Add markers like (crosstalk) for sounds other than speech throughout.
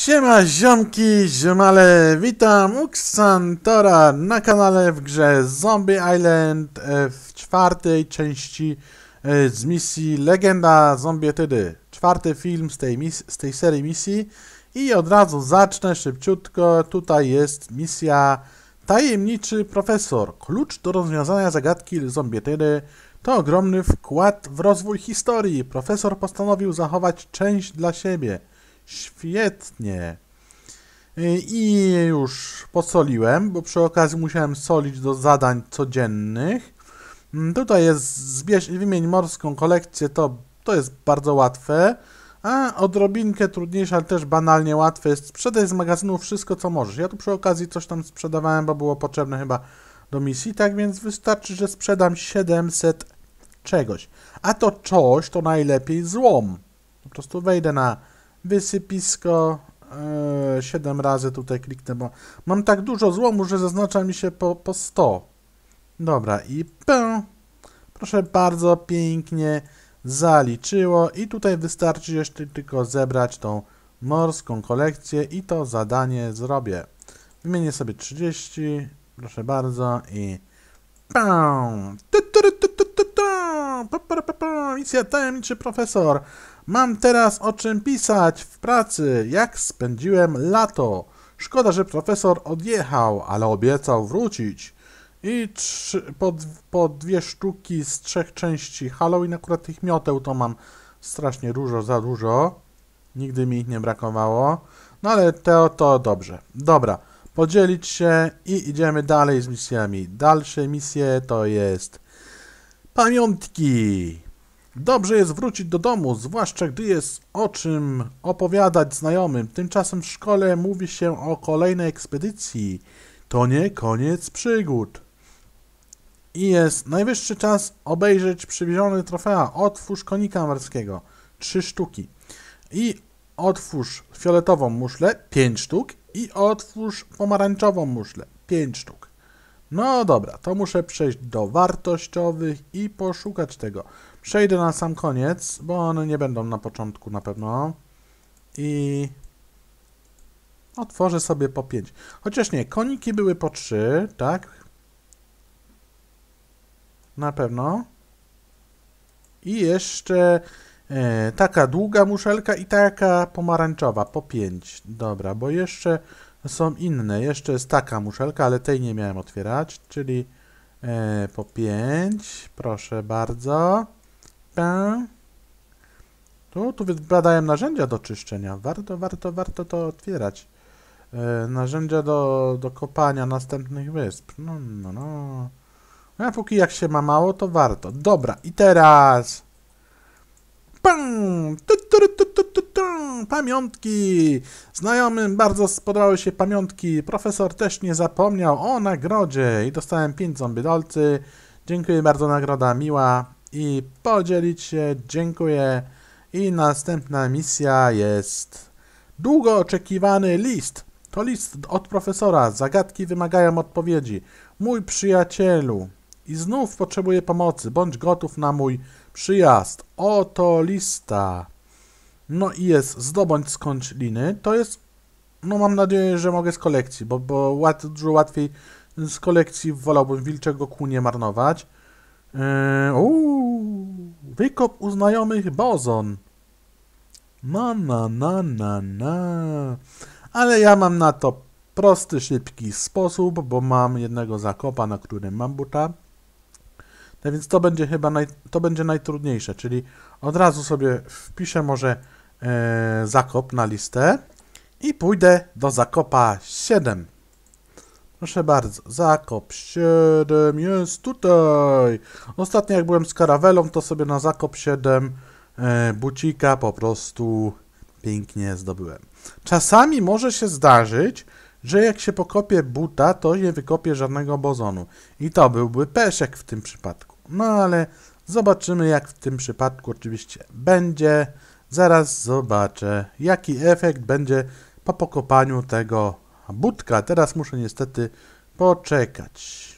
Siema ziomki, ziomale, witam Uxantora na kanale w grze Zombie Island e, w czwartej części e, z misji Legenda Zombie Tydy. Czwarty film z tej, mis z tej serii misji i od razu zacznę szybciutko. Tutaj jest misja Tajemniczy Profesor. Klucz do rozwiązania zagadki Zombie Tydy to ogromny wkład w rozwój historii. Profesor postanowił zachować część dla siebie – Świetnie. Y, I już posoliłem, bo przy okazji musiałem solić do zadań codziennych. Mm, tutaj jest zbierz wymień morską kolekcję, to, to jest bardzo łatwe. A odrobinkę trudniejsze, ale też banalnie łatwe jest sprzedaj z magazynu wszystko co możesz. Ja tu przy okazji coś tam sprzedawałem, bo było potrzebne chyba do misji, tak więc wystarczy, że sprzedam 700 czegoś. A to coś to najlepiej złom. Po prostu wejdę na wysypisko. 7 e, razy tutaj kliknę, bo mam tak dużo złomu, że zaznacza mi się po, po 100. Dobra, i pę. Proszę bardzo, pięknie zaliczyło. I tutaj wystarczy jeszcze tylko zebrać tą morską kolekcję i to zadanie zrobię. Wymienię sobie 30, proszę bardzo, i pę. Misja tajemniczy profesor. Mam teraz o czym pisać w pracy, jak spędziłem lato. Szkoda, że profesor odjechał, ale obiecał wrócić. I trzy, po, po dwie sztuki z trzech części Halloween, akurat tych mioteł to mam strasznie dużo, za dużo. Nigdy mi ich nie brakowało. No ale to, to dobrze. Dobra, podzielić się i idziemy dalej z misjami. Dalsze misje to jest pamiątki. Dobrze jest wrócić do domu, zwłaszcza gdy jest o czym opowiadać znajomym. Tymczasem w szkole mówi się o kolejnej ekspedycji. To nie koniec przygód. I jest najwyższy czas obejrzeć przywiezione trofea. Otwórz konika morskiego. Trzy sztuki. I otwórz fioletową muszlę. Pięć sztuk. I otwórz pomarańczową muszlę. Pięć sztuk. No dobra, to muszę przejść do wartościowych i poszukać tego. Przejdę na sam koniec, bo one nie będą na początku na pewno. I otworzę sobie po 5. Chociaż nie, koniki były po 3, tak? Na pewno. I jeszcze e, taka długa muszelka i taka pomarańczowa, po 5. Dobra, bo jeszcze są inne. Jeszcze jest taka muszelka, ale tej nie miałem otwierać, czyli e, po 5. Proszę bardzo ta. Tu, tu wypadają narzędzia do czyszczenia. Warto, warto, warto to otwierać. E, narzędzia do, do kopania następnych wysp. No, no, no. A póki jak się ma mało, to warto. Dobra, i teraz... Pam! Pamiątki! Znajomym bardzo spodobały się pamiątki. Profesor też nie zapomniał o nagrodzie i dostałem 5 zombie dolcy. Dziękuję bardzo, nagroda miła i podzielić się. Dziękuję. I następna misja jest długo oczekiwany list. To list od profesora. Zagadki wymagają odpowiedzi. Mój przyjacielu. I znów potrzebuję pomocy. Bądź gotów na mój przyjazd. Oto lista. No i jest zdobądź skądś liny. To jest, no mam nadzieję, że mogę z kolekcji, bo, bo łat, dużo łatwiej z kolekcji wolałbym wilczego kół nie marnować. Eee, wykop u znajomych Bozon. Na, no, na, no, na, no, na, na. Ale ja mam na to prosty, szybki sposób, bo mam jednego zakopa, na którym mam buta. więc to będzie chyba naj, to będzie najtrudniejsze, czyli od razu sobie wpiszę może e, zakop na listę i pójdę do zakopa 7. Proszę bardzo, Zakop 7 jest tutaj. Ostatnio jak byłem z karawelą, to sobie na Zakop 7 e, bucika po prostu pięknie zdobyłem. Czasami może się zdarzyć, że jak się pokopie buta, to nie wykopie żadnego bozonu. I to byłby peszek w tym przypadku. No ale zobaczymy jak w tym przypadku oczywiście będzie. Zaraz zobaczę, jaki efekt będzie po pokopaniu tego budka. Teraz muszę niestety poczekać.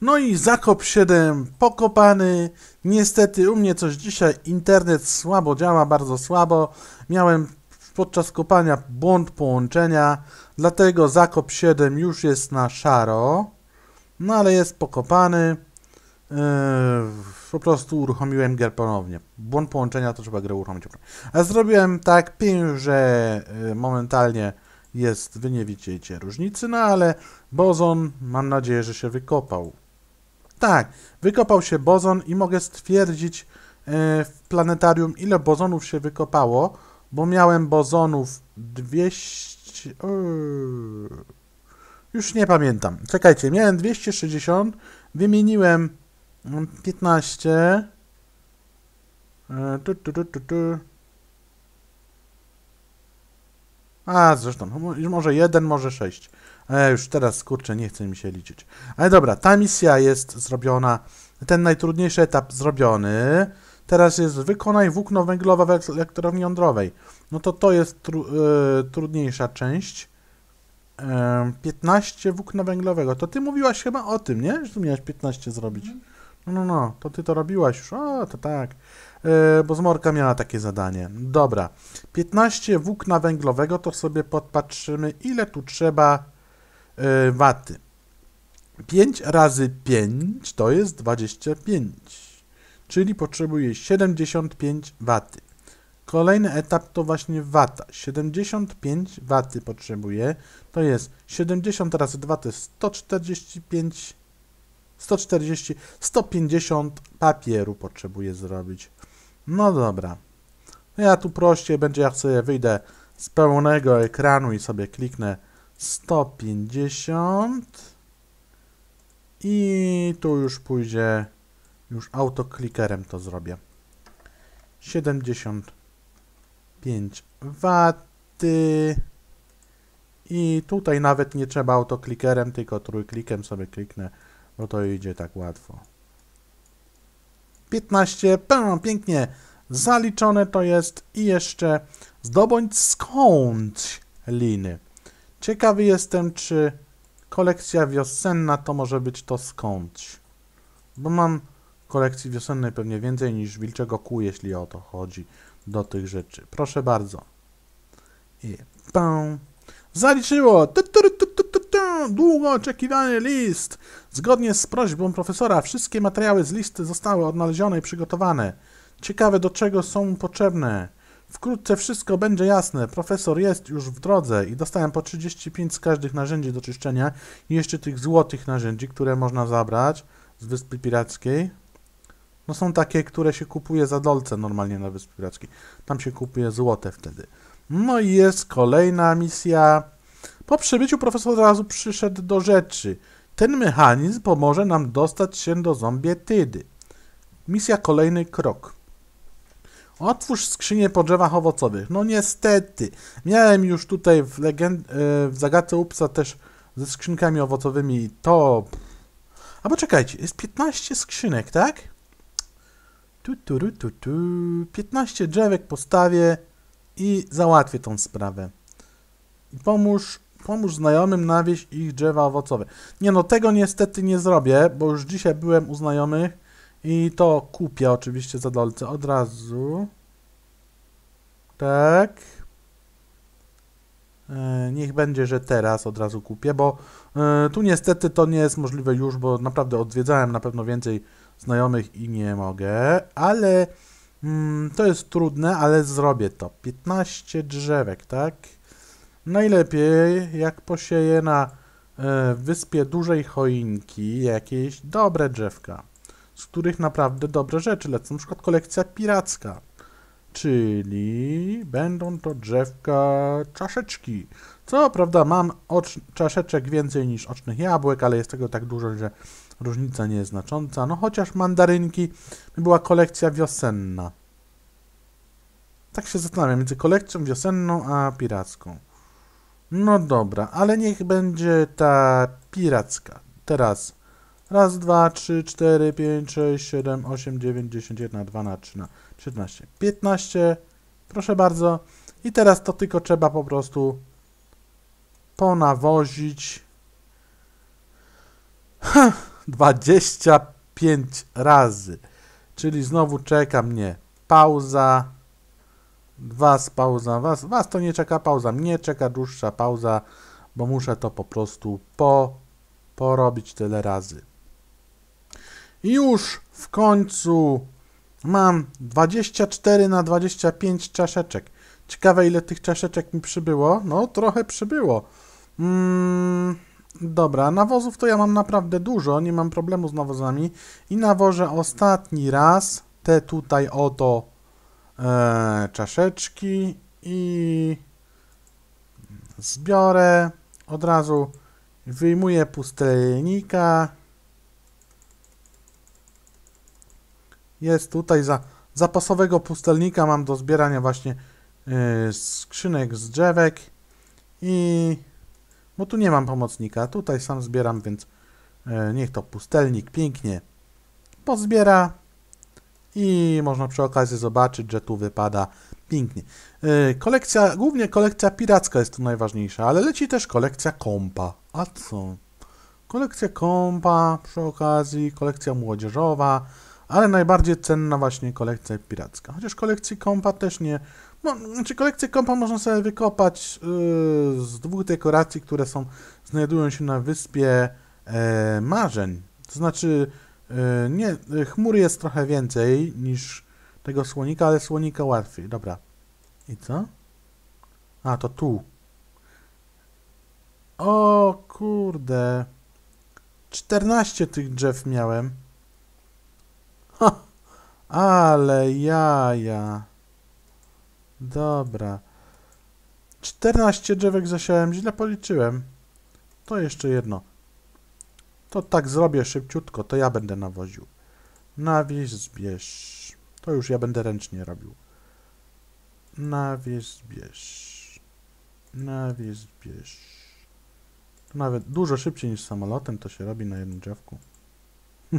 No i zakop 7 pokopany. Niestety u mnie coś dzisiaj internet słabo działa, bardzo słabo. Miałem podczas kopania błąd połączenia, dlatego zakop 7 już jest na szaro. No ale jest pokopany. Yy, po prostu uruchomiłem grę ponownie. Błąd połączenia to trzeba grę uruchomić. A zrobiłem tak, pięć, że yy, momentalnie jest, wy nie widzicie różnicy, no ale bozon, mam nadzieję, że się wykopał. Tak, wykopał się bozon i mogę stwierdzić w planetarium, ile bozonów się wykopało, bo miałem bozonów 200... Już nie pamiętam. Czekajcie, miałem 260, wymieniłem 15... Tu, tu, tu, tu, tu. A, zresztą, no, może jeden, może sześć. E, już teraz, kurczę, nie chce mi się liczyć. Ale dobra, ta misja jest zrobiona, ten najtrudniejszy etap zrobiony. Teraz jest wykonaj włókno węglowe w elektrowni jądrowej. No to to jest tru, y, trudniejsza część. Y, e, 15 włókna węglowego. To ty mówiłaś chyba o tym, nie? Że tu miałeś 15 zrobić. Mhm. No, no, no. To ty to robiłaś już. O, to tak. E, bo Zmorka miała takie zadanie. Dobra, 15 włókna węglowego, to sobie podpatrzymy, ile tu trzeba e, waty. 5 razy 5 to jest 25, czyli potrzebuje 75 waty. Kolejny etap to właśnie wata. 75 waty potrzebuje, to jest 70 razy 2 to jest 145 140, 150 papieru potrzebuje zrobić. No dobra. Ja tu prościej będzie, jak sobie wyjdę z pełnego ekranu i sobie kliknę 150. I tu już pójdzie, już autoklikerem to zrobię. 75 waty. I tutaj nawet nie trzeba autoklikerem, tylko trójklikiem sobie kliknę, bo to idzie tak łatwo. 15, pam, pięknie zaliczone to jest i jeszcze zdobądź skąd liny. Ciekawy jestem, czy kolekcja wiosenna to może być to skądś. Bo mam kolekcji wiosennej pewnie więcej niż wilczego kół, jeśli o to chodzi do tych rzeczy. Proszę bardzo. I pam. Zaliczyło! Tu, tu, tu, długo oczekiwany list. Zgodnie z prośbą profesora, wszystkie materiały z listy zostały odnalezione i przygotowane. Ciekawe, do czego są potrzebne. Wkrótce wszystko będzie jasne. Profesor jest już w drodze i dostałem po 35 z każdych narzędzi do czyszczenia i jeszcze tych złotych narzędzi, które można zabrać z Wyspy Pirackiej. No są takie, które się kupuje za dolce normalnie na wyspie Pirackiej. Tam się kupuje złote wtedy. No i jest kolejna misja po przybyciu profesor od razu przyszedł do rzeczy. Ten mechanizm pomoże nam dostać się do zombie tydy. Misja kolejny krok. Otwórz skrzynię po drzewach owocowych. No niestety, miałem już tutaj w, legend... E, w Zagadce Upsa też ze skrzynkami owocowymi to... A bo czekajcie, jest 15 skrzynek, tak? Tu, tu, tu, tu, tu. 15 drzewek postawię i załatwię tą sprawę i pomóż, pomóż znajomym nawieść ich drzewa owocowe. Nie no, tego niestety nie zrobię, bo już dzisiaj byłem u znajomych i to kupię oczywiście za dolce od razu. Tak. E, niech będzie, że teraz od razu kupię, bo e, tu niestety to nie jest możliwe już, bo naprawdę odwiedzałem na pewno więcej znajomych i nie mogę, ale mm, to jest trudne, ale zrobię to. 15 drzewek, tak? Najlepiej jak posieje na e, wyspie dużej choinki jakieś dobre drzewka, z których naprawdę dobre rzeczy lecą, na przykład kolekcja piracka. Czyli będą to drzewka czaszeczki. Co prawda mam ocz, czaszeczek więcej niż ocznych jabłek, ale jest tego tak dużo, że różnica nie jest znacząca. No chociaż mandarynki była kolekcja wiosenna. Tak się zastanawiam między kolekcją wiosenną a piracką. No dobra, ale niech będzie ta piracka. Teraz raz, dwa, trzy, cztery, pięć, sześć, siedem, osiem, dziewięć, dziesięć, jedna, trzy, na, trzynaście, piętnaście. Proszę bardzo. I teraz to tylko trzeba po prostu ponawozić. 25 razy. Czyli znowu czeka mnie pauza. Was pauza, was, was to nie czeka pauza, mnie czeka dłuższa pauza, bo muszę to po prostu po, porobić tyle razy. I już w końcu mam 24 na 25 czaszeczek. Ciekawe ile tych czaszeczek mi przybyło. No trochę przybyło. Mm, dobra, nawozów to ja mam naprawdę dużo, nie mam problemu z nawozami. I nawożę ostatni raz te tutaj oto e, czaszeczki i zbiorę. Od razu wyjmuję pustelnika. Jest tutaj za zapasowego pustelnika mam do zbierania właśnie yy, skrzynek z drzewek i bo tu nie mam pomocnika, tutaj sam zbieram, więc yy, niech to pustelnik pięknie pozbiera i można przy okazji zobaczyć, że tu wypada pięknie. E, kolekcja, głównie kolekcja piracka jest tu najważniejsza, ale leci też kolekcja kompa. A co? Kolekcja kompa, przy okazji kolekcja młodzieżowa, ale najbardziej cenna właśnie kolekcja piracka. Chociaż kolekcji kompa też nie... No, znaczy kolekcję kompa można sobie wykopać yy, z dwóch dekoracji, które są, znajdują się na wyspie e, marzeń. To znaczy Y, nie, y, chmur jest trochę więcej niż tego słonika, ale słonika łatwiej. Dobra. I co? A, to tu. O kurde. 14 tych drzew miałem. Ha, ale jaja. Dobra. 14 drzewek zasiałem, źle policzyłem. To jeszcze jedno. To tak zrobię szybciutko, to ja będę nawoził. Nawieź, zbierz. To już ja będę ręcznie robił. Nawieź, zbierz. Nawieź, zbierz. To nawet dużo szybciej niż samolotem to się robi na jednym drzewku. (laughs)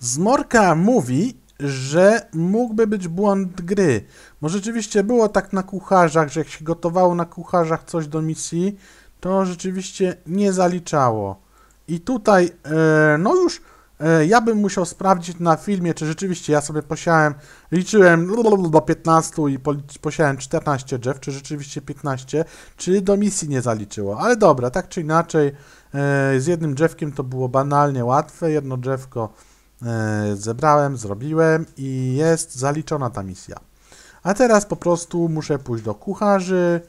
Zmorka mówi, że mógłby być błąd gry. Może rzeczywiście było tak na kucharzach, że jak się gotowało na kucharzach coś do misji, to rzeczywiście nie zaliczało. I tutaj, e, no już e, ja bym musiał sprawdzić na filmie, czy rzeczywiście ja sobie posiałem, liczyłem do 15 i posiałem 14 drzew, czy rzeczywiście 15, czy do misji nie zaliczyło. Ale dobra, tak czy inaczej, e, z jednym drzewkiem to było banalnie łatwe, jedno drzewko zebrałem, zrobiłem i jest zaliczona ta misja. A teraz po prostu muszę pójść do kucharzy,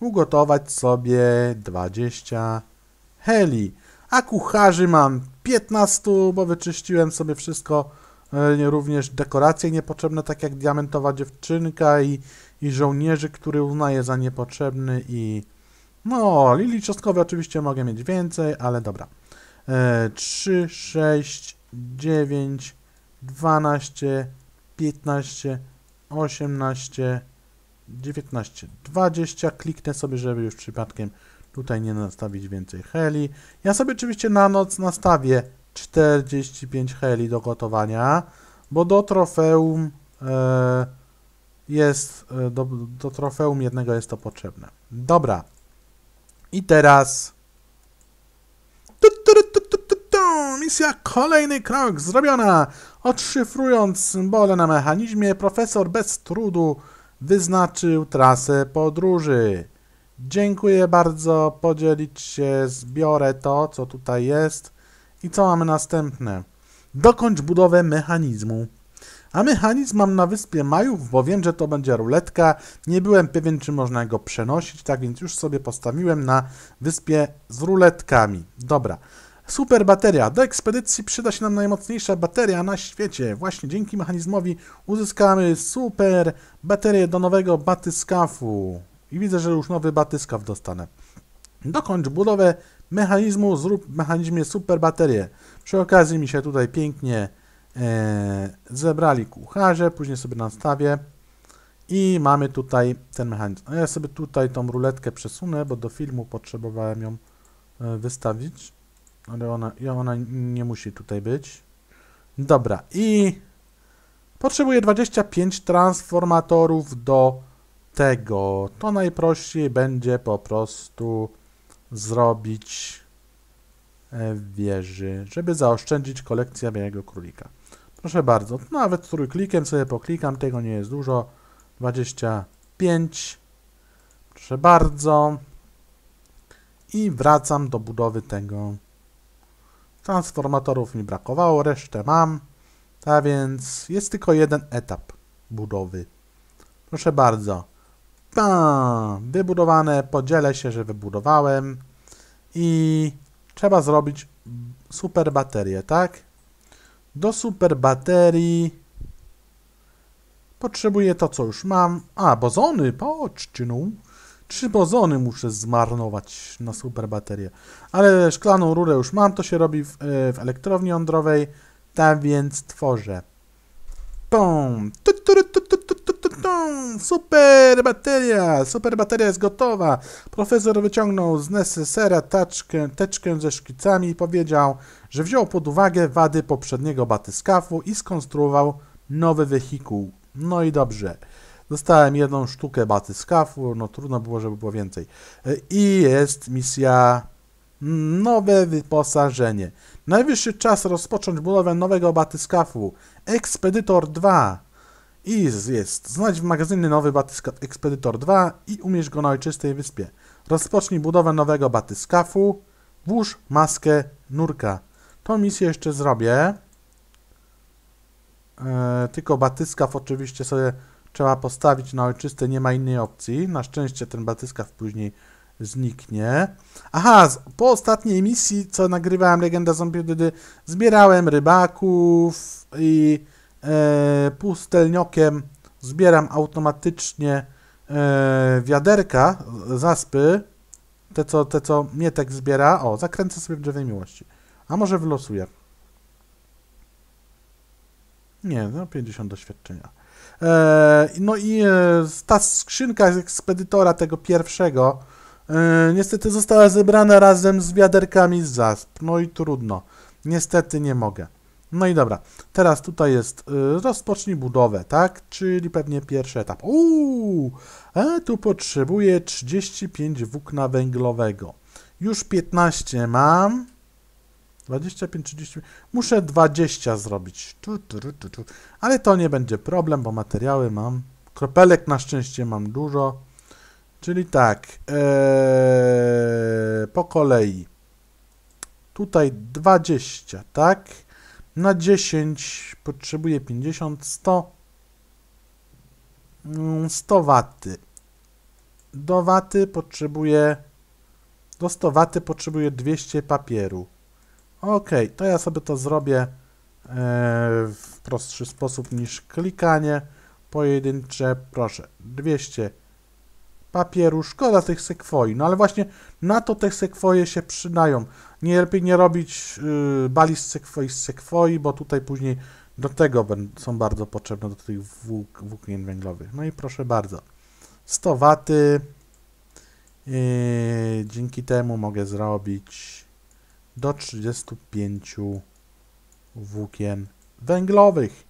ugotować sobie 20 heli. A kucharzy mam 15, bo wyczyściłem sobie wszystko, e, również dekoracje niepotrzebne, tak jak diamentowa dziewczynka i, i żołnierzy, który uznaję za niepotrzebny i... No, lili cząstkowe oczywiście mogę mieć więcej, ale dobra. E, 3, 6, 9, 12, 15, 18, 19, 20. Kliknę sobie, żeby już przypadkiem tutaj nie nastawić więcej heli. Ja sobie oczywiście na noc nastawię 45 heli do gotowania, bo do trofeum e, jest, e, do, do trofeum jednego jest to potrzebne. Dobra. I teraz... Tu, tu, tu, tu, tu, tu. Misja kolejny krok zrobiona. Odszyfrując symbole na mechanizmie, profesor bez trudu wyznaczył trasę podróży. Dziękuję bardzo, podzielić się, zbiorę to, co tutaj jest. I co mamy następne? Dokończ budowę mechanizmu. A mechanizm mam na wyspie Majów, bo wiem, że to będzie ruletka. Nie byłem pewien, czy można go przenosić, tak więc już sobie postawiłem na wyspie z ruletkami. Dobra. Super bateria. Do ekspedycji przyda się nam najmocniejsza bateria na świecie. Właśnie dzięki mechanizmowi uzyskamy super baterię do nowego batyskafu. I widzę, że już nowy batyskaw dostanę. Dokończ budowę mechanizmu, zrób w mechanizmie super baterię. Przy okazji mi się tutaj pięknie e, zebrali kucharze, później sobie nastawię. I mamy tutaj ten mechanizm. A no ja sobie tutaj tą ruletkę przesunę, bo do filmu potrzebowałem ją e, wystawić. Ale ona, ona nie musi tutaj być. Dobra, i potrzebuję 25 transformatorów do tego. To najprościej będzie po prostu zrobić e, wieży, żeby zaoszczędzić kolekcję białego królika. Proszę bardzo, nawet trójklikiem sobie poklikam, tego nie jest dużo. 25. Proszę bardzo. I wracam do budowy tego Transformatorów mi brakowało, resztę mam. A więc jest tylko jeden etap budowy. Proszę bardzo. Bam! Wybudowane, podzielę się, że wybudowałem. I trzeba zrobić super baterię, tak? Do super baterii potrzebuję to, co już mam. A, bozony, patrzcie no. Trzy bozony muszę zmarnować na super baterię. Ale szklaną rurę już mam, to się robi w, e, w elektrowni jądrowej. Tak więc tworzę. Pum! Tu, tu, Super bateria! Super bateria jest gotowa! Profesor wyciągnął z Necessera taczkę, teczkę ze szkicami i powiedział, że wziął pod uwagę wady poprzedniego batyskafu i skonstruował nowy wehikuł. No i dobrze. Dostałem jedną sztukę batyskafu, no trudno było, żeby było więcej. E, I jest misja nowe wyposażenie. Najwyższy czas rozpocząć budowę nowego batyskafu. Ekspedytor 2. I jest. Znajdź w magazynie nowy batyskaf Ekspedytor 2 i umieść go na ojczystej wyspie. Rozpocznij budowę nowego batyskafu. Włóż maskę nurka. Tą misję jeszcze zrobię. Eee, tylko batyskaf oczywiście sobie Trzeba postawić na ojczyste, nie ma innej opcji. Na szczęście ten batyskaw później zniknie. Aha, po ostatniej misji, co nagrywałem Legenda Zombie, wtedy zbierałem rybaków i e, pustelniokiem zbieram automatycznie e, wiaderka zaspy, te co, te co tak zbiera. O, zakręcę sobie w drzewie miłości. A może wylosuję? Nie, no 50 doświadczenia. E, no i e, ta skrzynka ekspedytora tego pierwszego e, niestety została zebrana razem z wiaderkami z zasp. No i trudno. Niestety nie mogę. No i dobra, teraz tutaj jest rozpocznij budowę, tak? Czyli pewnie pierwszy etap. Uuu, a tu potrzebuję 35 włókna węglowego. Już 15 mam. 25, 30. Muszę 20 zrobić. Tu, tu, tu, tu. Ale to nie będzie problem, bo materiały mam. Kropelek na szczęście mam dużo. Czyli tak. Ee, po kolei. Tutaj 20, tak? Na 10 potrzebuję 50, 100. 100 waty. Do waty potrzebuję. Do 100 waty potrzebuję 200 papieru. Ok, to ja sobie to zrobię e, w prostszy sposób niż klikanie pojedyncze. Proszę, 200 papieru, szkoda tych sekwoi. No ale właśnie na to te sekwoje się przydają. Nie lepiej nie robić yy, bali z sekwoi z sekwoi, bo tutaj później do tego są bardzo potrzebne, do tych włók, włóknien węglowych. No i proszę bardzo. 100 waty. Yy, dzięki temu mogę zrobić do 35 włókien węglowych.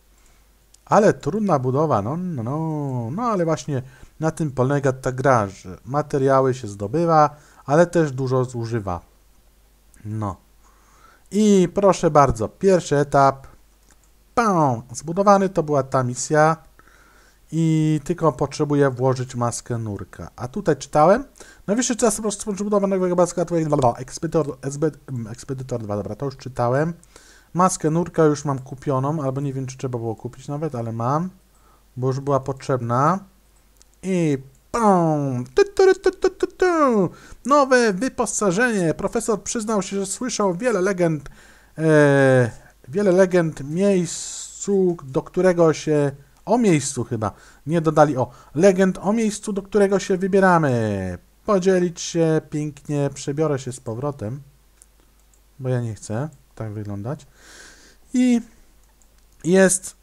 Ale trudna budowa, no, no, no, no, ale właśnie na tym polega ta gra, że materiały się zdobywa, ale też dużo zużywa. No. I proszę bardzo, pierwszy etap, pam, zbudowany to była ta misja, i tylko potrzebuję włożyć maskę nurka. A tutaj czytałem, najwyższy czas potrzebowanego maska Expeditor, Expeditor 2, dobra, to już czytałem. Maskę nurka już mam kupioną, albo nie wiem, czy trzeba było kupić nawet, ale mam, bo już była potrzebna. I pum, tu, tu, tu, tu, tu, tu. Nowe wyposażenie. Profesor przyznał się, że słyszał wiele legend, e, wiele legend miejscu, do którego się o miejscu chyba. Nie dodali o legend o miejscu, do którego się wybieramy. Podzielić się pięknie, przebiorę się z powrotem, bo ja nie chcę tak wyglądać. I jest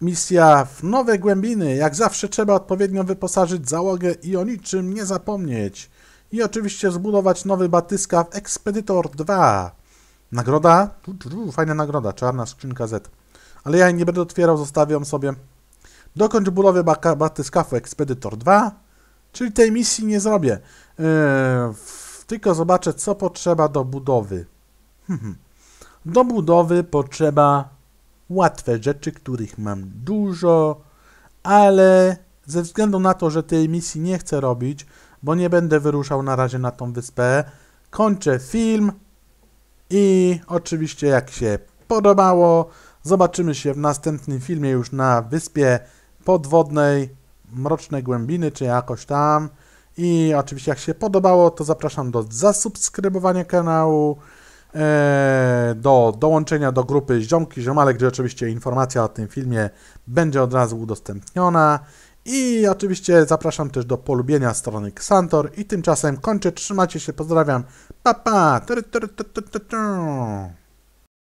misja w nowe głębiny. Jak zawsze trzeba odpowiednio wyposażyć załogę i o niczym nie zapomnieć. I oczywiście zbudować nowy batyska w Expeditor 2. Nagroda? Fajna nagroda, czarna skrzynka Z. Ale ja jej nie będę otwierał, zostawiam sobie Dokończ budowę batyskafu Expeditor 2, czyli tej misji nie zrobię. Yy, tylko zobaczę, co potrzeba do budowy. (laughs) do budowy potrzeba łatwe rzeczy, których mam dużo, ale ze względu na to, że tej misji nie chcę robić, bo nie będę wyruszał na razie na tą wyspę, kończę film i oczywiście jak się podobało, zobaczymy się w następnym filmie już na wyspie podwodnej mrocznej głębiny, czy jakoś tam. I oczywiście jak się podobało, to zapraszam do zasubskrybowania kanału, e, do dołączenia do grupy Ziomki Ziomalek, gdzie oczywiście informacja o tym filmie będzie od razu udostępniona. I oczywiście zapraszam też do polubienia strony Xantor i tymczasem kończę, trzymajcie się, pozdrawiam, pa pa!